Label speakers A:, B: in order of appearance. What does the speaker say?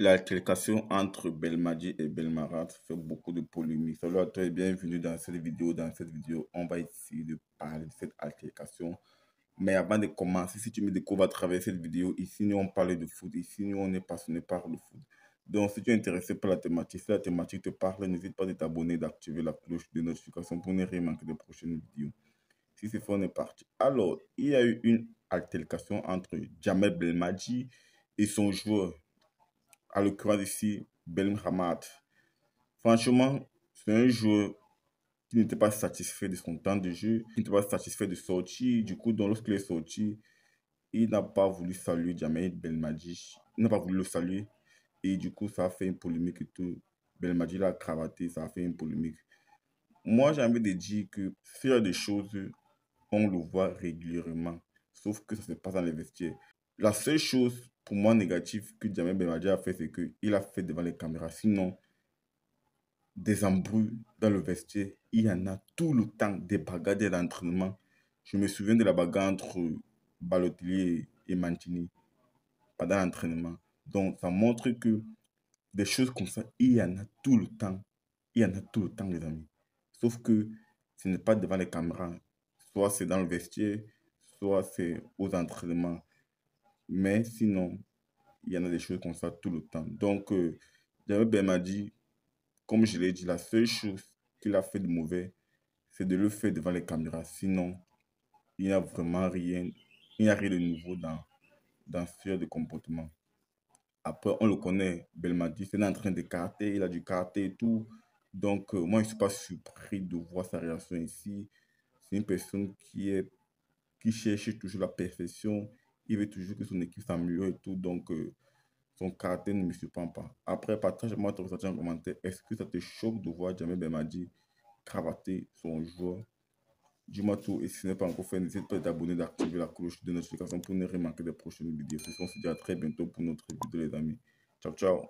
A: L'altercation entre Belmadi et Belmarat fait beaucoup de polémiques. Salut à toi et bienvenue dans cette vidéo. Dans cette vidéo, on va essayer de parler de cette altercation. Mais avant de commencer, si tu me découvres à travers cette vidéo, ici nous on parle de foot, ici nous on est passionné par le foot. Donc si tu es intéressé par la thématique, si la thématique te parle, n'hésite pas à t'abonner, d'activer la cloche de notification pour ne rien manquer des prochaines vidéos. Si c'est fait, on est parti. Alors, il y a eu une altercation entre Jamel Belmadi et son joueur à l'occurrence ici, Belm Hamad. Franchement, c'est un joueur qui n'était pas satisfait de son temps de jeu, qui n'était pas satisfait de sortir. Du coup, donc, lorsqu'il est sorti, il n'a pas voulu saluer Djamel Belmadji. Il n'a pas voulu le saluer. Et du coup, ça a fait une polémique et tout. Belmadi l'a cravaté, ça a fait une polémique. Moi, j'ai envie de dire que y des des choses, on le voit régulièrement. Sauf que ça se passe dans les vestiaires. La seule chose pour moi négative que Djamel Benmadi a fait, c'est qu'il a fait devant les caméras. Sinon, des embrouilles dans le vestiaire, il y en a tout le temps, des bagarres d'entraînement. Je me souviens de la bagarre entre Balotelli et Mantini pendant l'entraînement. Donc, ça montre que des choses comme ça, il y en a tout le temps. Il y en a tout le temps, les amis. Sauf que ce n'est pas devant les caméras. Soit c'est dans le vestiaire, soit c'est aux entraînements. Mais sinon, il y en a des choses comme ça tout le temps. Donc, euh, ben dit, comme je l'ai dit, la seule chose qu'il a fait de mauvais, c'est de le faire devant les caméras. Sinon, il n'y a vraiment rien, il n'y a rien de nouveau dans, dans ce genre de comportement. Après, on le connaît, Belmadi, c'est en train de carter, il a du carter et tout. Donc, euh, moi, je ne suis pas surpris de voir sa réaction ici. C'est une personne qui, est, qui cherche toujours la perfection, il veut toujours que son équipe s'améliore et tout. Donc, euh, son caractère ne me surprend pas. Après, partagez moi ton ressenti en commentaire. Est-ce que ça te choque de voir Jamel Bemadi cravater son joueur Dis-moi tout. Et si ce n'est pas encore fait, n'hésite pas à t'abonner, d'activer la cloche de notification pour ne rien manquer des prochaines vidéos. On se dit à très bientôt pour notre vidéo, les amis. Ciao, ciao.